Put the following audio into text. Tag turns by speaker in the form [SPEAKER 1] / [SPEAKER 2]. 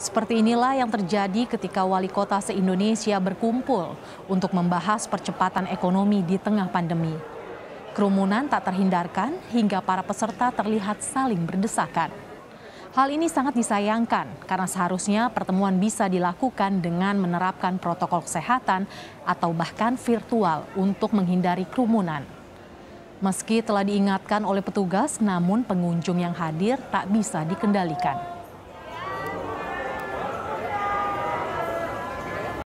[SPEAKER 1] Seperti inilah yang terjadi ketika wali kota se-Indonesia berkumpul untuk membahas percepatan ekonomi di tengah pandemi. Kerumunan tak terhindarkan hingga para peserta terlihat saling berdesakan. Hal ini sangat disayangkan karena seharusnya pertemuan bisa dilakukan dengan menerapkan protokol kesehatan atau bahkan virtual untuk menghindari kerumunan. Meski telah diingatkan oleh petugas, namun pengunjung yang hadir tak bisa dikendalikan.